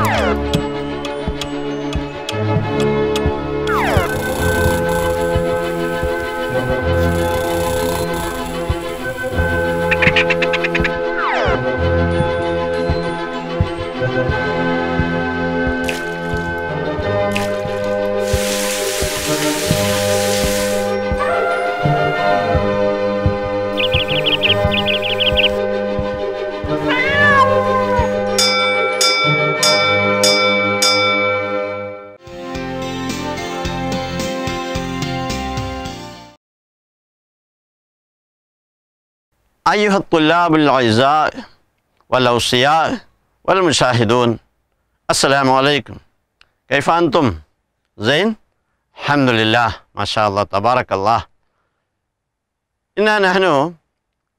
Oh! أيها الطلاب الأعزاء والأوصياء والمشاهدون السلام عليكم كيف أنتم؟ زين؟ الحمد لله ما شاء الله تبارك الله إنا نحن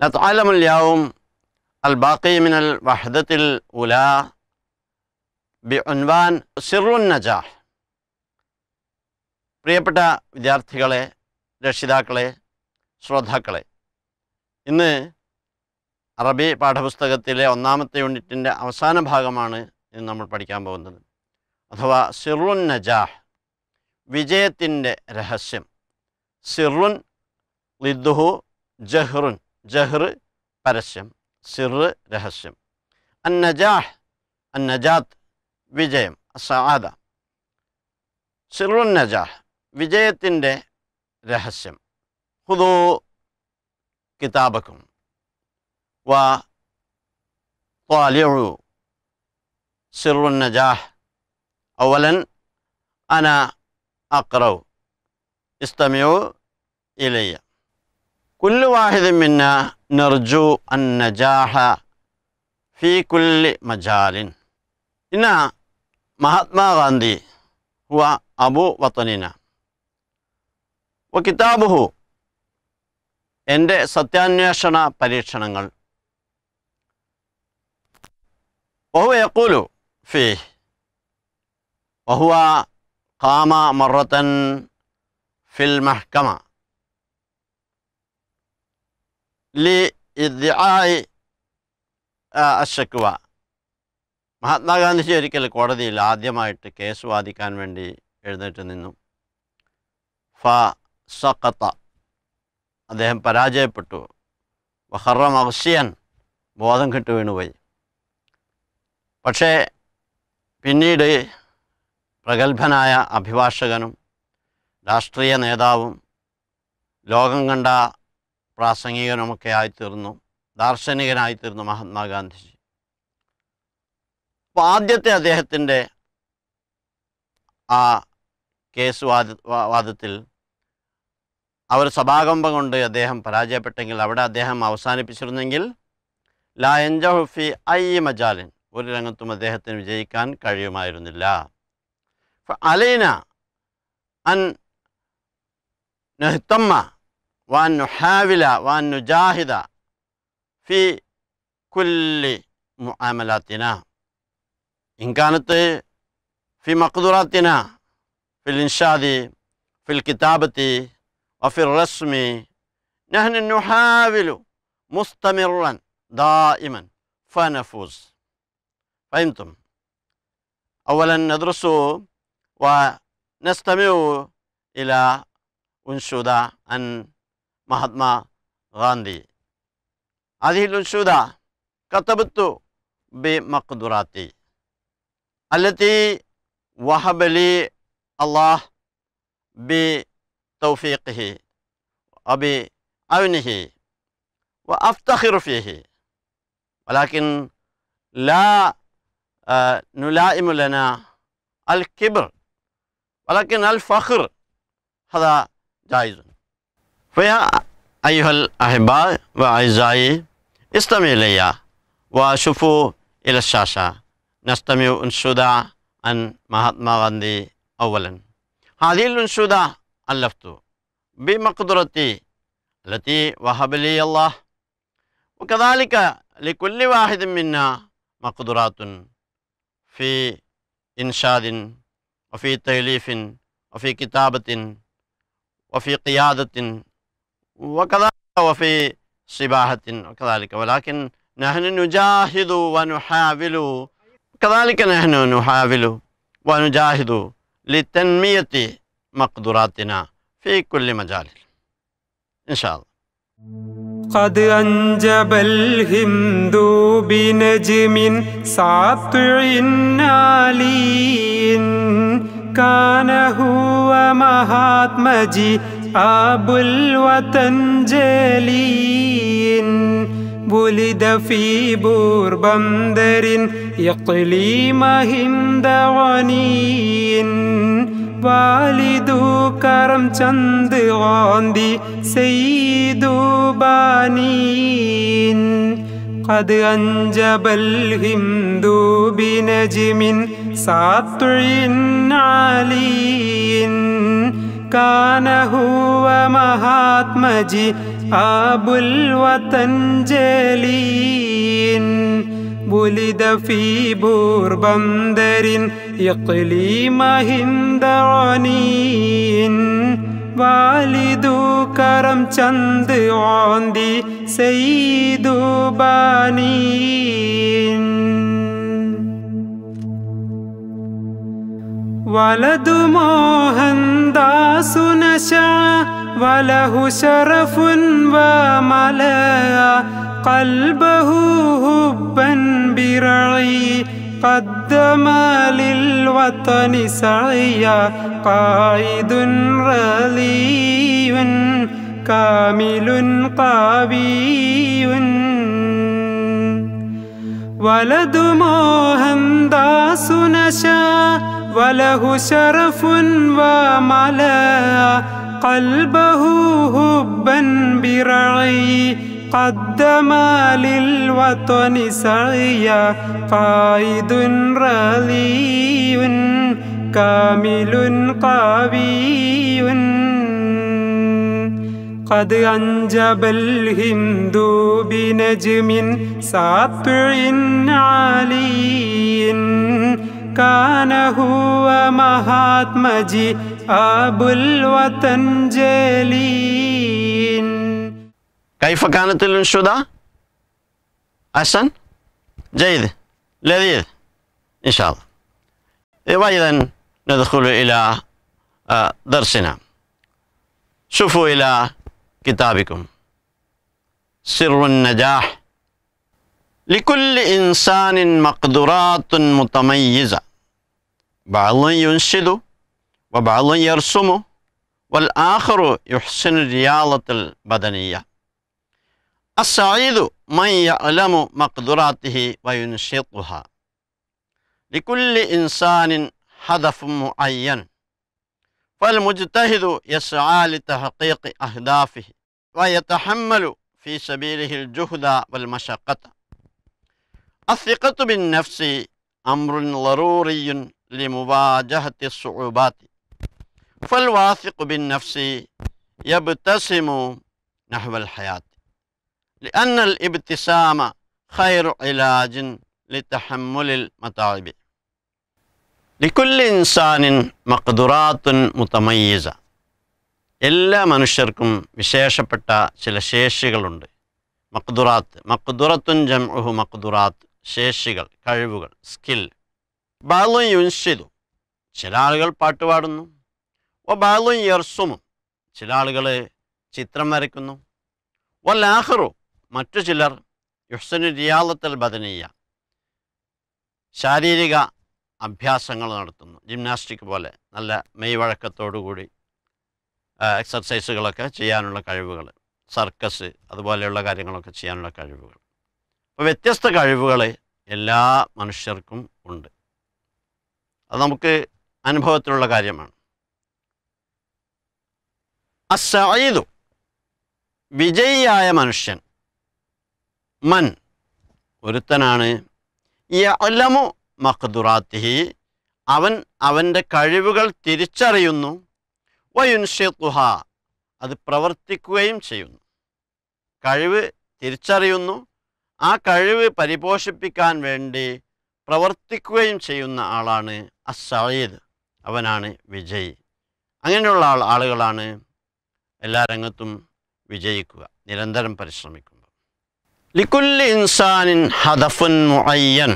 نتعلم اليوم الباقي من الوحدة الأولى بعنوان سر النجاح പ്രിയപ്പെട്ട വിദ്യാർത്ഥികളെ രക്ഷിതാക്കളെ ശ്രോതാക്കളെ ഇന്ന് അറബി പാഠപുസ്തകത്തിലെ ഒന്നാമത്തെ യൂണിറ്റിൻ്റെ അവസാന ഭാഗമാണ് ഇന്ന് നമ്മൾ പഠിക്കാൻ പോകുന്നത് അഥവാ സിറുൻ നജാഹ് വിജയത്തിൻ്റെ രഹസ്യം സിറുൻ ലിദ്ദുഹു ജഹ്റുൻ ജഹ്ർ പരസ്യം സിറ് രഹസ്യം അൻ നജാഹ് അൻ നജാത്ത് വിജയം അസാദ സിറുൻ നജാഹ് വിജയത്തിൻ്റെ രഹസ്യം ഹുദൂ കിതാബക്കും وطالعوا سر النجاح أولا أنا أقرأ استمعوا إلي كل واحد منا نرجو النجاح في كل مجال إن مهاتما غاندي هو أبو وطننا وكتابه എൻ്റെ സത്യാന്വേഷണ പരീക്ഷണങ്ങൾ وهو يقول فيه وهو قام مرة في المحكمة لإدعاء الشكوى മഹാത്മാഗാന്ധിജി ഒരിക്കൽ കോടതിയിൽ ആദ്യമായിട്ട് കേസ് വാദിക്കാൻ വേണ്ടി എഴുന്നേറ്റ് നിന്നു ഫ സഖത്ത അദ്ദേഹം പരാജയപ്പെട്ടു വഹറ മഹ്സിയൻ ബോധം കെട്ടു വീണുപോയി പക്ഷേ പിന്നീട് പ്രഗത്ഭനായ അഭിഭാഷകനും രാഷ്ട്രീയ നേതാവും ലോകം കണ്ട പ്രാസംഗികനുമൊക്കെ ആയിത്തീർന്നു ദാർശനികനായിത്തീർന്നു മഹാത്മാഗാന്ധിജി അപ്പോൾ ആദ്യത്തെ അദ്ദേഹത്തിൻ്റെ ആ കേസ് വാദ വാദത്തിൽ അവർ സഭാകമ്പം കൊണ്ട് അദ്ദേഹം പരാജയപ്പെട്ടെങ്കിൽ അവിടെ അദ്ദേഹം അവസാനിപ്പിച്ചിരുന്നെങ്കിൽ ലാ എൻജഹുഫി ഐ മജാലിൻ ഒരു രംഗത്തും അദ്ദേഹത്തിന് വിജയിക്കാൻ കഴിയുമായിരുന്നില്ല അലൈന അൻ نهتم نجاهد في كل معاملاتنا إن كانت في مقدوراتنا في الإنشاد في الكتابة وفي الرسم نحن نحاول مستمرا دائما فنفوز فهمتم أولا ندرس ونستمع إلى أنشودة عن مهاتما غاندي هذه الأنشودة كتبت بمقدراتي التي وهب لي الله بتوفيقه وبعونه وأفتخر فيه ولكن لا آه، نلائم لنا الكبر ولكن الفخر هذا جائز فيا أيها الأحباء وأعزائي استمعوا لي وشوفوا إلى الشاشة نستمع أنشودة عن مهاتما غاندي أولا هذه الأنشودة ألفت بمقدرتي التي وهب لي الله وكذلك لكل واحد منا مقدرات في إنشاد وفي تأليف وفي كتابة وفي قيادة وكذا وفي صباحة وكذلك ولكن نحن نجاهد ونحاول كذلك نحن نحاول ونجاهد لتنمية مقدراتنا في كل مجال إن شاء الله قد أنجب الهند بنجم ساطع علي كان هو مهاتمجي أبو الوطن جليل ولد في بوربندر ما هند غني വാലിദു കറം ചന്ദ് ഓന്തി സെയ്തു ബാനീൻ قد أنجب الهند بنجم ساطع علي كان هو مهاتمجي أبو الوطن جليل ولد في بور بوربندر إقليم هندراني والدو کرم چند عندي سيد بانين ولد موهن داس نشا وله شرف وملا قلبه هبا برعي قدم للوطن سعيا قائد رلي كامل قوي ولد مهندس نشا وله شرف وملا قلبه هبا برعي قدم للوطن سعيا قائد رلي كامل قوي قد أنجب الهند بنجم ساطع علي كان هو مهاتمجي أبو الوطن جليل كيف كانت الأنشودة؟ أحسن؟ جيد لذيذ إن شاء الله وأيضا ندخل إلى آه، درسنا شوفوا إلى كتابكم سر النجاح لكل إنسان مقدرات متميزة بعض ينشد وبعض يرسم والآخر يحسن الرياضة البدنية السعيد من يعلم مقدراته وينشطها لكل إنسان هدف معين فالمجتهد يسعى لتحقيق أهدافه ويتحمل في سبيله الجهد والمشقة الثقة بالنفس أمر ضروري لمواجهة الصعوبات فالواثق بالنفس يبتسم نحو الحياة لأن الابتسامة خير علاج لتحمل المتاعب لكل إنسان مقدرات متميزة എല്ലാ മനുഷ്യർക്കും വിശേഷപ്പെട്ട ചില ശേഷികളുണ്ട് മക്ദുറാത്ത് മക്ദുറത്തുൻ ജംഹു മക്ദുറാത്ത് ശേഷികൾ കഴിവുകൾ സ്കിൽ ബാലും യുൻഷിതു ചില ആളുകൾ പാട്ടുപാടുന്നു പാടുന്നു ഒ ബാലും യർസുമും ചില ആളുകൾ ചിത്രം വരയ്ക്കുന്നു ഒ ലാഹറു മറ്റു ചിലർ യുഹ്സനു റിയാലത്തൽ ബദനീയ ശാരീരിക അഭ്യാസങ്ങൾ നടത്തുന്നു ജിംനാസ്റ്റിക് പോലെ നല്ല മെയ്വഴക്കത്തോടുകൂടി എക്സർസൈസുകളൊക്കെ ചെയ്യാനുള്ള കഴിവുകൾ സർക്കസ് അതുപോലെയുള്ള കാര്യങ്ങളൊക്കെ ചെയ്യാനുള്ള കഴിവുകൾ അപ്പോൾ വ്യത്യസ്ത കഴിവുകൾ എല്ലാ മനുഷ്യർക്കും ഉണ്ട് അത് നമുക്ക് അനുഭവത്തിലുള്ള കാര്യമാണ് അസൈതു വിജയിയായ മനുഷ്യൻ മൻ ഒരുത്തനാണ് യലമു മഖ്ദുറാത്തിഹി അവൻ അവൻ്റെ കഴിവുകൾ തിരിച്ചറിയുന്നു വയുൻഷത്തുഹ അത് പ്രവർത്തിക്കുകയും ചെയ്യുന്നു കഴിവ് തിരിച്ചറിയുന്നു ആ കഴിവ് പരിപോഷിപ്പിക്കാൻ വേണ്ടി പ്രവർത്തിക്കുകയും ചെയ്യുന്ന ആളാണ് അസയ്യദ് അവനാണ് വിജയ് അങ്ങനെയുള്ള ആളുകളാണ് എല്ലാ രംഗത്തും വിജയിക്കുക നിരന്തരം പരിശ്രമിക്കുക ലിക്കുല്ലി ഇൻസാനിൻ ഹദഫുൻ മുഅയ്യൻ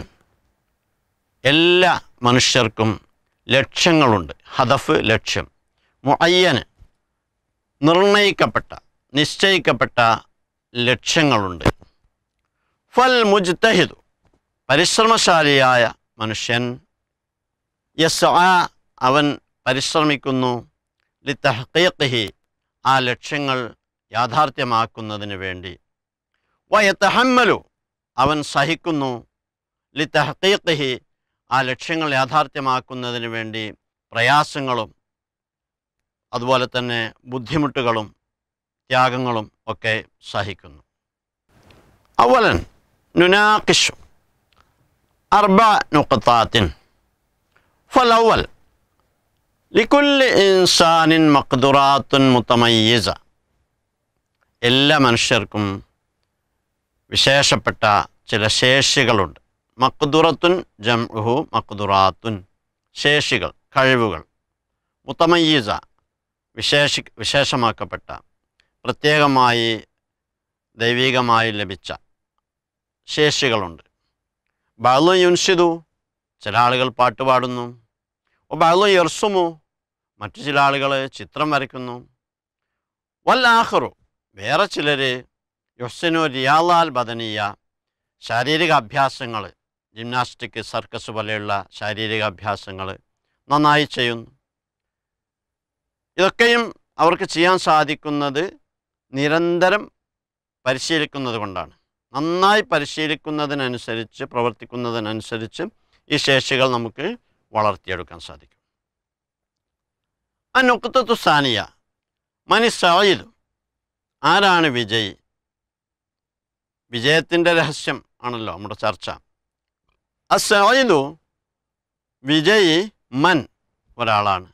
എല്ലാ മനുഷ്യർക്കും ലക്ഷ്യങ്ങളുണ്ട് ഹദഫ് ലക്ഷ്യം മുഅയ്യന് നിർണയിക്കപ്പെട്ട നിശ്ചയിക്കപ്പെട്ട ലക്ഷ്യങ്ങളുണ്ട് ഫൽ മുജ്തഹിദു പരിശ്രമശാലിയായ മനുഷ്യൻ യസ് അവൻ പരിശ്രമിക്കുന്നു ലി ആ ലക്ഷ്യങ്ങൾ യാഥാർത്ഥ്യമാക്കുന്നതിന് വേണ്ടി വയത്തഹമ്മലു അവൻ സഹിക്കുന്നു ലിത്തഹത്തീത്തഹി ആ ലക്ഷ്യങ്ങൾ യാഥാർത്ഥ്യമാക്കുന്നതിന് വേണ്ടി പ്രയാസങ്ങളും അതുപോലെ തന്നെ ബുദ്ധിമുട്ടുകളും ത്യാഗങ്ങളും ഒക്കെ സഹിക്കുന്നു അവലൻ നുനാക്കിഷു അർബ നുക്കത്താത്തിൻ ഫലവൽ ലിക്കുല്ലി ഇൻസാനിൻ മക്ദുറാത്തുൻ മുത്തമയ്യസ എല്ലാ മനുഷ്യർക്കും വിശേഷപ്പെട്ട ചില ശേഷികളുണ്ട് മക്ദുറത്തുൻ ജംഹു മക്ദുറാത്തുൻ ശേഷികൾ കഴിവുകൾ മുത്തമയ്യീസ വിശേഷി വിശേഷമാക്കപ്പെട്ട പ്രത്യേകമായി ദൈവികമായി ലഭിച്ച ശേഷികളുണ്ട് ബാലു യുൻഷിദു ചില ആളുകൾ പാട്ടുപാടുന്നു ബാലു യർസുമു മറ്റു ചില ആളുകൾ ചിത്രം വരയ്ക്കുന്നു വല്ലാഹറു വേറെ ചിലർ യൊസ്സിനു റിയാലാൽ ബദനിയ ശാരീരിക അഭ്യാസങ്ങൾ ജിംനാസ്റ്റിക് സർക്കസ് പോലെയുള്ള ശാരീരിക അഭ്യാസങ്ങൾ നന്നായി ചെയ്യുന്നു ഇതൊക്കെയും അവർക്ക് ചെയ്യാൻ സാധിക്കുന്നത് നിരന്തരം പരിശീലിക്കുന്നത് കൊണ്ടാണ് നന്നായി പരിശീലിക്കുന്നതിനനുസരിച്ച് പ്രവർത്തിക്കുന്നതിനനുസരിച്ച് ഈ ശേഷികൾ നമുക്ക് വളർത്തിയെടുക്കാൻ സാധിക്കും ആ നൊക്കത്തു സാനിയ മനുസ്സായിലും ആരാണ് വിജയി വിജയത്തിൻ്റെ രഹസ്യം ആണല്ലോ നമ്മുടെ ചർച്ച അസൈദു വിജയി മൻ ഒരാളാണ്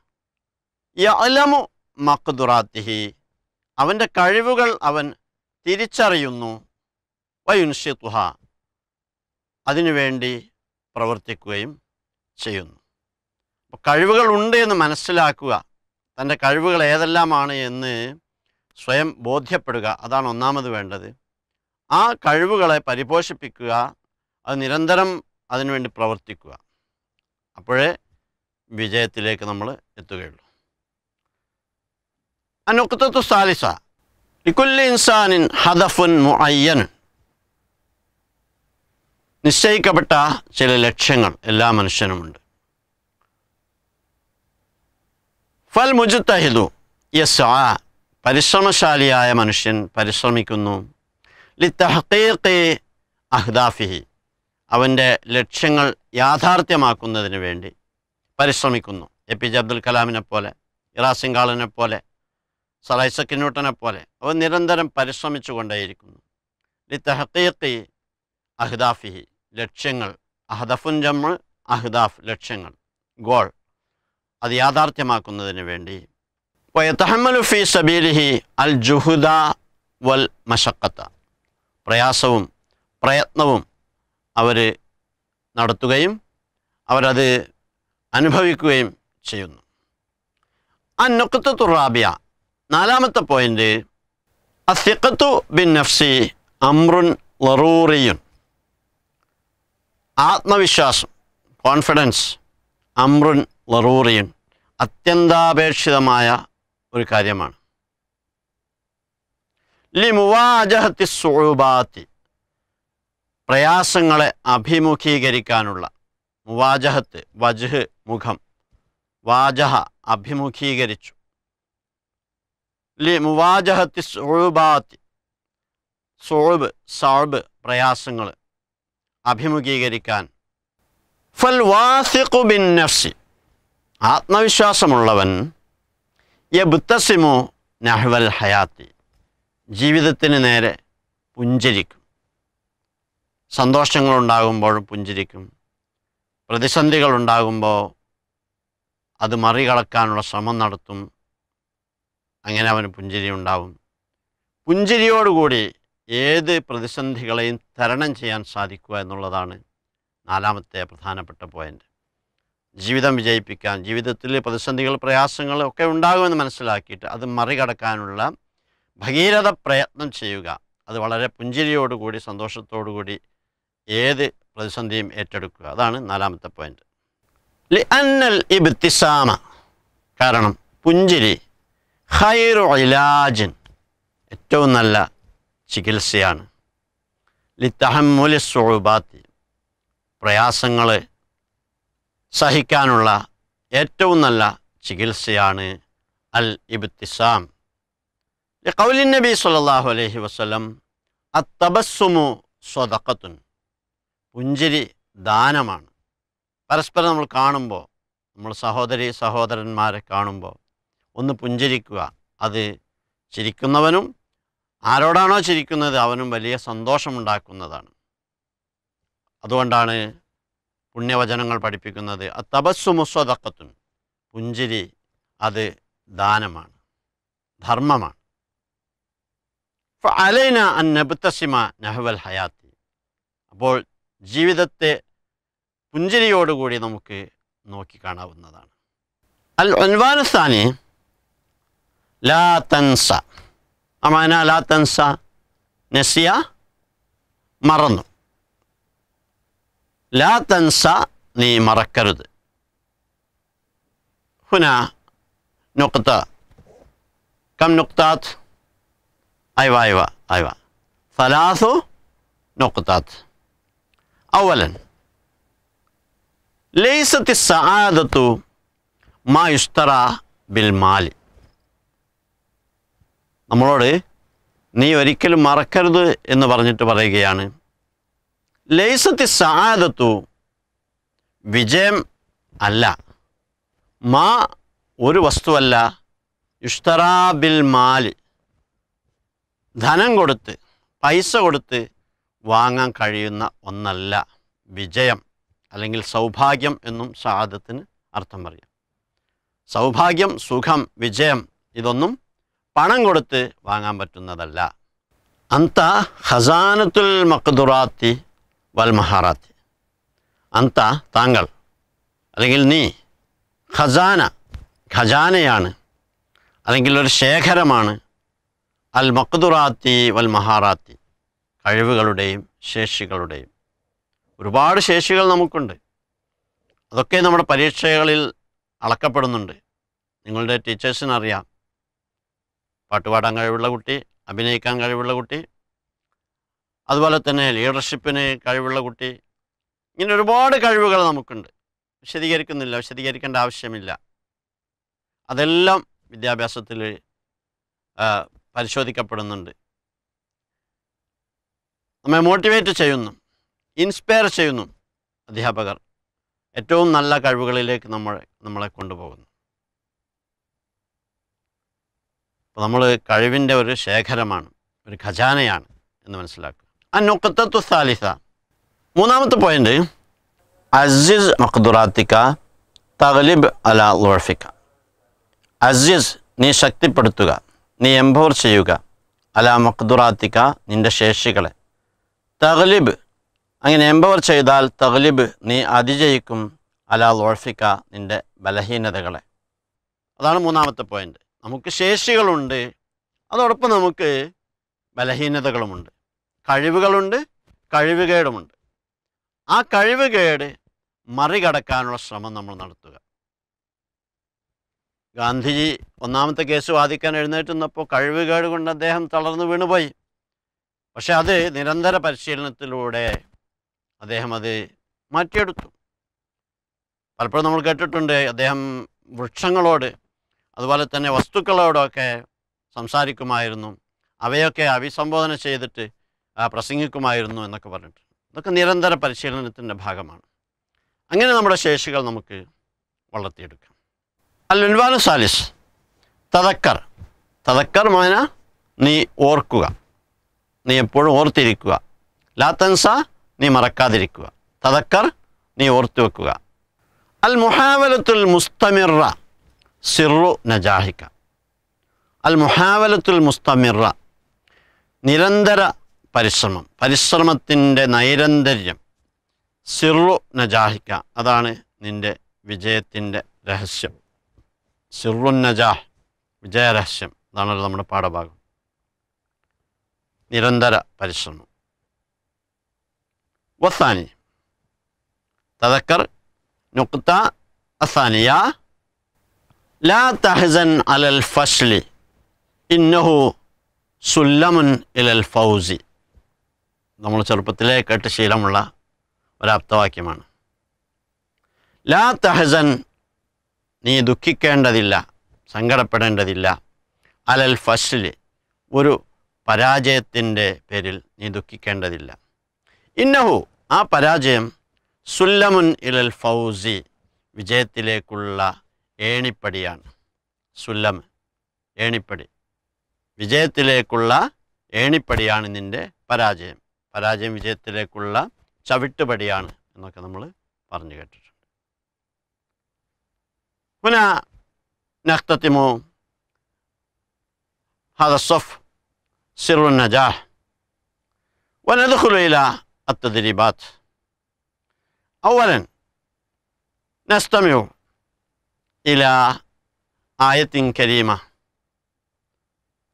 യലമു മക്ദുറാത്തിഹി അവൻ്റെ കഴിവുകൾ അവൻ തിരിച്ചറിയുന്നു വയുൻഷിത്തുഹ അതിനുവേണ്ടി പ്രവർത്തിക്കുകയും ചെയ്യുന്നു കഴിവുകൾ ഉണ്ട് എന്ന് മനസ്സിലാക്കുക തൻ്റെ കഴിവുകൾ ഏതെല്ലാമാണ് എന്ന് സ്വയം ബോധ്യപ്പെടുക അതാണ് ഒന്നാമത് വേണ്ടത് ആ കഴിവുകളെ പരിപോഷിപ്പിക്കുക അത് നിരന്തരം അതിനുവേണ്ടി പ്രവർത്തിക്കുക അപ്പോഴേ വിജയത്തിലേക്ക് നമ്മൾ എത്തുകയുള്ളൂ അനുക്തത്വ സാലിസ ഇക്കുല്ലി ഇൻസാനിൻ ഹദഫുൻ മുഅയ്യൻ നിശ്ചയിക്കപ്പെട്ട ചില ലക്ഷ്യങ്ങൾ എല്ലാ മനുഷ്യനുമുണ്ട് ഫൽ മുജുത്തഹിദു യസ് പരിശ്രമശാലിയായ മനുഷ്യൻ പരിശ്രമിക്കുന്നു ലിത്തഹക്കീഖി അഹ്ദാഫിഹി അവൻ്റെ ലക്ഷ്യങ്ങൾ യാഥാർത്ഥ്യമാക്കുന്നതിന് വേണ്ടി പരിശ്രമിക്കുന്നു എ പി ജെ അബ്ദുൽ കലാമിനെ പോലെ ഇറാസിംഗാളിനെ പോലെ സറൈസക്കി ന്യൂട്ടനെ പോലെ അവ നിരന്തരം പരിശ്രമിച്ചു കൊണ്ടേയിരിക്കുന്നു ലിത്തഹക്കീഖി അഹ്ദാഫിഹി ലക്ഷ്യങ്ങൾ അഹ്ദഫുൻ ജമ്മൾ അഹ്ദാഫ് ലക്ഷ്യങ്ങൾ ഗോൾ അത് യാഥാർത്ഥ്യമാക്കുന്നതിന് വേണ്ടി വയത്തഹമ്മലു ഫി സബീലിഹി അൽ ജുഹുദ വൽ മഷക്കത്ത പ്രയാസവും പ്രയത്നവും അവർ നടത്തുകയും അവരത് അനുഭവിക്കുകയും ചെയ്യുന്നു ആ നൊക്കത്ത് റാബിയ നാലാമത്തെ പോയിൻ്റ് അസിഖത്തു ബിൻ നഫ്സി അമ്രുൻ ലറൂറിയുൻ ആത്മവിശ്വാസം കോൺഫിഡൻസ് അമ്രുൻ ലറൂറിയുൻ അത്യന്താപേക്ഷിതമായ ഒരു കാര്യമാണ് ലിമുവാജഹത്തി സുഴുബാത്തി പ്രയാസങ്ങളെ അഭിമുഖീകരിക്കാനുള്ള മുവാജഹത്ത് വജ്ഹ് മുഖം വാജഹ അഭിമുഖീകരിച്ചു ലി മുവാജഹത്തി സുഴുബാത്തി സുഴുബ് സാഴ്ബ് പ്രയാസങ്ങൾ അഭിമുഖീകരിക്കാൻ ഫൽ വാസിഖു ബിൻ നഫ്സി ആത്മവിശ്വാസമുള്ളവൻ യബ്തസിമു നഹ്വൽ ഹയാത്തി ജീവിതത്തിന് നേരെ പുഞ്ചിരിക്കും സന്തോഷങ്ങളുണ്ടാകുമ്പോഴും പുഞ്ചിരിക്കും പ്രതിസന്ധികളുണ്ടാകുമ്പോൾ അത് മറികടക്കാനുള്ള ശ്രമം നടത്തും അങ്ങനെ അവന് പുഞ്ചിരി ഉണ്ടാവും പുഞ്ചിരിയോടുകൂടി ഏത് പ്രതിസന്ധികളെയും തരണം ചെയ്യാൻ സാധിക്കുക എന്നുള്ളതാണ് നാലാമത്തെ പ്രധാനപ്പെട്ട പോയിൻ്റ് ജീവിതം വിജയിപ്പിക്കാൻ ജീവിതത്തിൽ പ്രതിസന്ധികൾ പ്രയാസങ്ങൾ ഒക്കെ ഉണ്ടാകുമെന്ന് മനസ്സിലാക്കിയിട്ട് അത് മറികടക്കാനുള്ള ഭഗീരഥ പ്രയത്നം ചെയ്യുക അത് വളരെ പുഞ്ചിരിയോടുകൂടി സന്തോഷത്തോടുകൂടി ഏത് പ്രതിസന്ധിയും ഏറ്റെടുക്കുക അതാണ് നാലാമത്തെ പോയിന്റ് ലി അന്നൽ ഇബ്തിസാമ കാരണം പുഞ്ചിരി ഹൈറു ഇലാജിൻ ഏറ്റവും നല്ല ചികിത്സയാണ് ലി തഹമ്മുലി സുഴുബാത്തി പ്രയാസങ്ങൾ സഹിക്കാനുള്ള ഏറ്റവും നല്ല ചികിത്സയാണ് അൽ ഇബ്തിസാം കൗലിൻ നബി സല്ലാഹു അലൈഹി വസ്ലം അത്തബസ്സുമു സ്വതക്കത്തുൻ പുഞ്ചിരി ദാനമാണ് പരസ്പരം നമ്മൾ കാണുമ്പോൾ നമ്മൾ സഹോദരി സഹോദരന്മാരെ കാണുമ്പോൾ ഒന്ന് പുഞ്ചിരിക്കുക അത് ചിരിക്കുന്നവനും ആരോടാണോ ചിരിക്കുന്നത് അവനും വലിയ സന്തോഷമുണ്ടാക്കുന്നതാണ് അതുകൊണ്ടാണ് പുണ്യവചനങ്ങൾ പഠിപ്പിക്കുന്നത് തപസ്സുമുസ്വതക്കത്തും പുഞ്ചിരി അത് ദാനമാണ് ധർമ്മമാണ് അലൈന അന്നബുത്തസിമ നഹവൽ ഹയാത്തി അപ്പോൾ ജീവിതത്തെ പുഞ്ചിരിയോടുകൂടി നമുക്ക് നോക്കിക്കാണാവുന്നതാണ് അൽ ഒൻവാനുസ്ഥാനി ലാ തൻസ അമാന ലാ തൻസ നസിയ മറന്നു ലാ തൻസ നീ മറക്കരുത് ഹുന നുക്ത കം നുക്താത്ത് أيوة أيوة أيوة ثلاث نقطات أولا ليست السعادة ما يشترى بالمال നമ്മളോട് നീ ഒരിക്കലും മറക്കരുത് എന്ന് പറഞ്ഞിട്ട് പറയുകയാണ് ലൈസത്തി സഹാദത്തു വിജയം അല്ല മാ ഒരു വസ്തുവല്ല യുഷ്തറാ ബിൽ മാല് ധനം കൊടുത്ത് പൈസ കൊടുത്ത് വാങ്ങാൻ കഴിയുന്ന ഒന്നല്ല വിജയം അല്ലെങ്കിൽ സൗഭാഗ്യം എന്നും സാധത്തിന് അർത്ഥം പറയാം സൗഭാഗ്യം സുഖം വിജയം ഇതൊന്നും പണം കൊടുത്ത് വാങ്ങാൻ പറ്റുന്നതല്ല അന്ത ഹസാനത്തുൽ മഖദുറാത്തി വൽ അന്ത താങ്കൾ അല്ലെങ്കിൽ നീ ഖജാന ഖജാനയാണ് അല്ലെങ്കിൽ ഒരു ശേഖരമാണ് അൽ മക്തുറാത്തി വൽ മഹാറാത്തി കഴിവുകളുടെയും ശേഷികളുടെയും ഒരുപാട് ശേഷികൾ നമുക്കുണ്ട് അതൊക്കെ നമ്മുടെ പരീക്ഷകളിൽ അളക്കപ്പെടുന്നുണ്ട് നിങ്ങളുടെ ടീച്ചേഴ്സിനറിയാം പാട്ടുപാടാൻ കഴിവുള്ള കുട്ടി അഭിനയിക്കാൻ കഴിവുള്ള കുട്ടി അതുപോലെ തന്നെ ലീഡർഷിപ്പിന് കഴിവുള്ള കുട്ടി ഇങ്ങനെ ഒരുപാട് കഴിവുകൾ നമുക്കുണ്ട് വിശദീകരിക്കുന്നില്ല വിശദീകരിക്കേണ്ട ആവശ്യമില്ല അതെല്ലാം വിദ്യാഭ്യാസത്തിൽ പരിശോധിക്കപ്പെടുന്നുണ്ട് നമ്മെ മോട്ടിവേറ്റ് ചെയ്യുന്നു ഇൻസ്പയർ ചെയ്യുന്നു അധ്യാപകർ ഏറ്റവും നല്ല കഴിവുകളിലേക്ക് നമ്മൾ നമ്മളെ കൊണ്ടുപോകുന്നു അപ്പോൾ നമ്മൾ കഴിവിൻ്റെ ഒരു ശേഖരമാണ് ഒരു ഖജാനയാണ് എന്ന് മനസ്സിലാക്കുക ആ നൊക്കത്തു സാലിസ മൂന്നാമത്തെ പോയിന്റ് അസീസ് മഖ്ദുറാത്തിക്ക തഗലിബ് അല ലോർഫിക്ക അസീസ് നീ ശക്തിപ്പെടുത്തുക നീ എംപവർ ചെയ്യുക അല മക്ദുറാത്തിക്ക നിന്റെ ശേഷികളെ തഗ്ലിബ് അങ്ങനെ എംപവർ ചെയ്താൽ തഗ്ലിബ് നീ അതിജയിക്കും അല ലോൾഫിക്ക നിന്റെ ബലഹീനതകളെ അതാണ് മൂന്നാമത്തെ പോയിൻ്റ് നമുക്ക് ശേഷികളുണ്ട് അതോടൊപ്പം നമുക്ക് ബലഹീനതകളുമുണ്ട് കഴിവുകളുണ്ട് കഴിവുകേടുമുണ്ട് ആ കഴിവുകേട് മറികടക്കാനുള്ള ശ്രമം നമ്മൾ നടത്തുക ഗാന്ധിജി ഒന്നാമത്തെ കേസ് വാദിക്കാൻ എഴുന്നേറ്റുന്നപ്പോൾ കഴിവുകേട് കൊണ്ട് അദ്ദേഹം തളർന്നു വീണുപോയി പക്ഷെ അത് നിരന്തര പരിശീലനത്തിലൂടെ അദ്ദേഹം അത് മാറ്റിയെടുത്തു പലപ്പോഴും നമ്മൾ കേട്ടിട്ടുണ്ട് അദ്ദേഹം വൃക്ഷങ്ങളോട് അതുപോലെ തന്നെ വസ്തുക്കളോടൊക്കെ സംസാരിക്കുമായിരുന്നു അവയൊക്കെ അഭിസംബോധന ചെയ്തിട്ട് പ്രസംഗിക്കുമായിരുന്നു എന്നൊക്കെ പറഞ്ഞിട്ടുണ്ട് ഇതൊക്കെ നിരന്തര പരിശീലനത്തിൻ്റെ ഭാഗമാണ് അങ്ങനെ നമ്മുടെ ശേഷികൾ നമുക്ക് വളർത്തിയെടുക്കാം അൽവാന സാലിസ് തതക്കർ തതക്കർ മോന നീ ഓർക്കുക നീ എപ്പോഴും ഓർത്തിരിക്കുക ലാത്തൻസ നീ മറക്കാതിരിക്കുക തതക്കർ നീ ഓർത്തു വെക്കുക അൽ മുഹാവലത്തുൽ മുസ്തമിറ സിറു നജാഹിക്ക അൽ മുഹാവലത്തുൽ മുസ്തമിറ നിരന്തര പരിശ്രമം പരിശ്രമത്തിൻ്റെ നൈരന്തര്യം സിറു നജാഹിക്ക അതാണ് നിൻ്റെ വിജയത്തിൻ്റെ രഹസ്യം സിറുൻ നജാഹ് വിജയരഹസ്യം അതാണല്ലോ നമ്മുടെ പാഠഭാഗം നിരന്തര പരിശ്രമം വസാനി തതക്കർ നുക്ത അസാനിയ ലാ തഹസൻ അലൽ ഫസ്ലി ഇന്നഹു സുല്ലമുൻ ഇലൽ ഫൗസി നമ്മൾ ചെറുപ്പത്തിലെ കേട്ട് ശീലമുള്ള ഒരാപ്തവാക്യമാണ് ലാ തഹസൻ നീ ദുഃഖിക്കേണ്ടതില്ല സങ്കടപ്പെടേണ്ടതില്ല അലൽ ഫസ്റ്റിൽ ഒരു പരാജയത്തിൻ്റെ പേരിൽ നീ ദുഃഖിക്കേണ്ടതില്ല ഇന്നഹു ആ പരാജയം സുല്ലമുൻ ഇലൽ ഫൗസി വിജയത്തിലേക്കുള്ള ഏണിപ്പടിയാണ് സുല്ലം ഏണിപ്പടി വിജയത്തിലേക്കുള്ള ഏണിപ്പടിയാണ് നിൻ്റെ പരാജയം പരാജയം വിജയത്തിലേക്കുള്ള ചവിട്ടുപടിയാണ് എന്നൊക്കെ നമ്മൾ പറഞ്ഞു കേട്ടിട്ടുണ്ട് هنا نختتم هذا الصف سر النجاح وندخل إلى التدريبات أولا نستمع إلى آية كريمة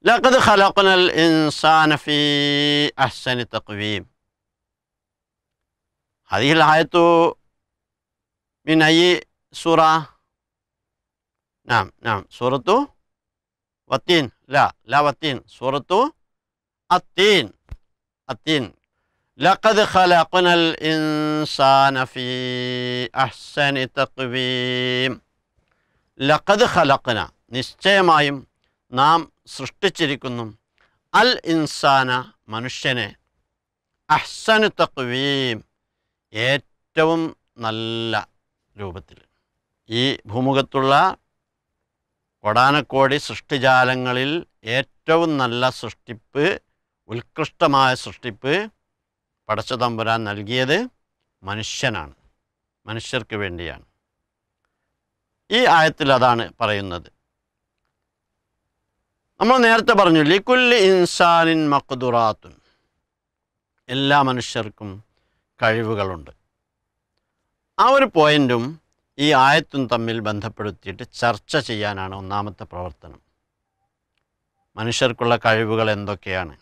لقد خلقنا الإنسان في أحسن تقويم هذه الآية من أي سورة نعم نعم سورة والتين لا لا والتين سورة التين التين لقد خلقنا الإنسان في أحسن تقويم ലഖദ് ഖലഖന നിശ്ചയമായും നാം സൃഷ്ടിച്ചിരിക്കുന്നു അൽ ഇൻസാന മനുഷ്യനെ അഹ്സനു തക്വീം ഏറ്റവും നല്ല രൂപത്തിൽ ഈ ഭൂമുഖത്തുള്ള കൊടാനക്കോടി സൃഷ്ടിജാലങ്ങളിൽ ഏറ്റവും നല്ല സൃഷ്ടിപ്പ് ഉത്കൃഷ്ടമായ സൃഷ്ടിപ്പ് പടച്ചതമ്പുരാൻ നൽകിയത് മനുഷ്യനാണ് മനുഷ്യർക്ക് വേണ്ടിയാണ് ഈ ആയത്തിൽ അതാണ് പറയുന്നത് നമ്മൾ നേരത്തെ പറഞ്ഞു ലിക്കുല്ലി ഇൻസാനിൻ മക്തുറാത്തുൻ എല്ലാ മനുഷ്യർക്കും കഴിവുകളുണ്ട് ആ ഒരു പോയിൻറ്റും ഈ ആയത്തും തമ്മിൽ ബന്ധപ്പെടുത്തിയിട്ട് ചർച്ച ചെയ്യാനാണ് ഒന്നാമത്തെ പ്രവർത്തനം മനുഷ്യർക്കുള്ള കഴിവുകൾ എന്തൊക്കെയാണ്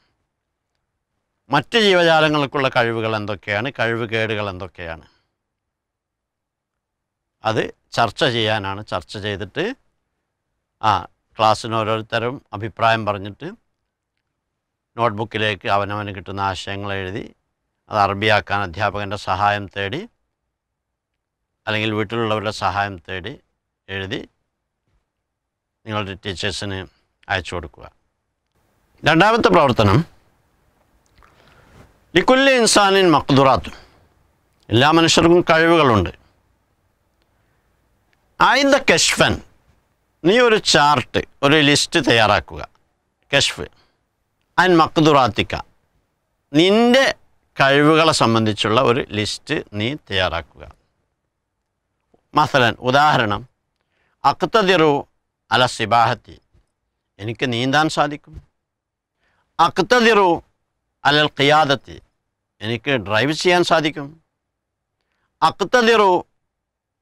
മറ്റ് ജീവജാലങ്ങൾക്കുള്ള കഴിവുകൾ എന്തൊക്കെയാണ് കഴിവുകേടുകൾ എന്തൊക്കെയാണ് അത് ചർച്ച ചെയ്യാനാണ് ചർച്ച ചെയ്തിട്ട് ആ ക്ലാസ്സിന് ഓരോരുത്തരും അഭിപ്രായം പറഞ്ഞിട്ട് നോട്ട്ബുക്കിലേക്ക് അവനവന് കിട്ടുന്ന ആശയങ്ങൾ എഴുതി അത് അറബിയാക്കാൻ അധ്യാപകൻ്റെ സഹായം തേടി അല്ലെങ്കിൽ വീട്ടിലുള്ളവരുടെ സഹായം തേടി എഴുതി നിങ്ങളുടെ ടീച്ചേഴ്സിന് അയച്ചു കൊടുക്കുക രണ്ടാമത്തെ പ്രവർത്തനം ലിക്കുല്ലി ഇൻസാനിൻ മക്തുറാത്തു എല്ലാ മനുഷ്യർക്കും കഴിവുകളുണ്ട് ആയിന്ത കെഷ്ഫൻ നീ ഒരു ചാർട്ട് ഒരു ലിസ്റ്റ് തയ്യാറാക്കുക കെഷ്ഫ് അൻ മക്തുറാത്തിക്ക നിൻ്റെ കഴിവുകളെ സംബന്ധിച്ചുള്ള ഒരു ലിസ്റ്റ് നീ തയ്യാറാക്കുക മസലൻ ഉദാഹരണം അക്തതിറു അല സിബാഹത്തി എനിക്ക് നീന്താൻ സാധിക്കും അക്തതിറു അലൽ ഖിയാദത്തി എനിക്ക് ഡ്രൈവ് ചെയ്യാൻ സാധിക്കും അക്തതിറു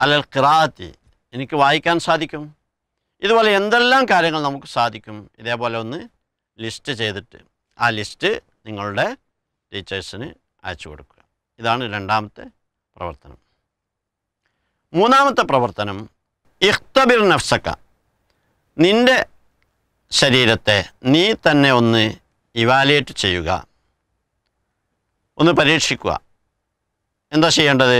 അലൽ ഖിറാത്തി എനിക്ക് വായിക്കാൻ സാധിക്കും ഇതുപോലെ എന്തെല്ലാം കാര്യങ്ങൾ നമുക്ക് സാധിക്കും ഇതേപോലെ ഒന്ന് ലിസ്റ്റ് ചെയ്തിട്ട് ആ ലിസ്റ്റ് നിങ്ങളുടെ ടീച്ചേഴ്സിന് അയച്ചു കൊടുക്കുക ഇതാണ് രണ്ടാമത്തെ പ്രവർത്തനം മൂന്നാമത്തെ പ്രവർത്തനം ഇഖ്തബിർ നഫ്സക്ക നിൻ്റെ ശരീരത്തെ നീ തന്നെ ഒന്ന് ഇവാലുവേറ്റ് ചെയ്യുക ഒന്ന് പരീക്ഷിക്കുക എന്താ ചെയ്യേണ്ടത്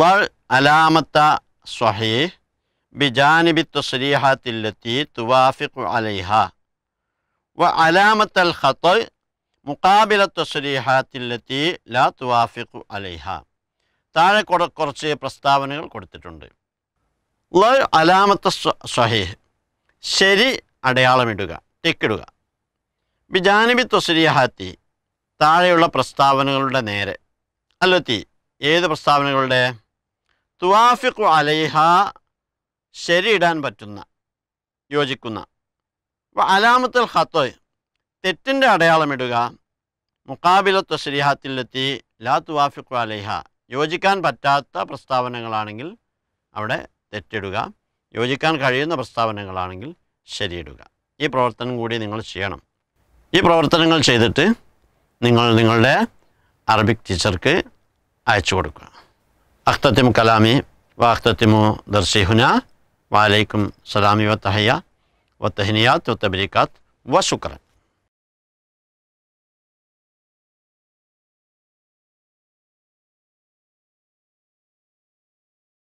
ലൾ അലാമത്ത സ്വഹീ ബിജാനിബി തുസ്രീഹാത്തില്ലെത്തി തുവാഫിഖു അലൈഹ വ അലാമത്തൽ അൽ ഖത്ത് മുക്കാബില തുസ്രീഹാത്തില്ലെത്തി ലാ തുവാഫിഖു അലൈഹ താഴെ കുറച്ച് പ്രസ്താവനകൾ കൊടുത്തിട്ടുണ്ട് അലാമത്ത് സഹീഹ് ശരി അടയാളമിടുക ടിക്കിടുക ബിജാനബി തൊസരിഹാത്തി താഴെയുള്ള പ്രസ്താവനകളുടെ നേരെ അല്ലത്തി ഏത് പ്രസ്താവനകളുടെ തുവാഫിഖു അലൈഹ ഇടാൻ പറ്റുന്ന യോജിക്കുന്ന അലാമത്തുൽ ഹത്തോയ് തെറ്റിൻ്റെ അടയാളമിടുക മുക്കാബില ശരിഹാത്തിലെത്തി ലാ തുവാഫിഖു അലൈഹ യോജിക്കാൻ പറ്റാത്ത പ്രസ്താവനകളാണെങ്കിൽ അവിടെ തെറ്റിടുക യോജിക്കാൻ കഴിയുന്ന പ്രസ്താവനകളാണെങ്കിൽ ശരിയിടുക ഈ പ്രവർത്തനം കൂടി നിങ്ങൾ ചെയ്യണം ഈ പ്രവർത്തനങ്ങൾ ചെയ്തിട്ട് നിങ്ങൾ നിങ്ങളുടെ അറബിക് ടീച്ചർക്ക് അയച്ചു കൊടുക്കുക അഖ്തത്തിമു കലാമി വ ദർശിഹുന വാലൈക്കും സലാമി വത്തഹയ്യ വത്തഹിനിയാത്ത് വത്തബരിക്കാത്ത് വ ശുക്രൻ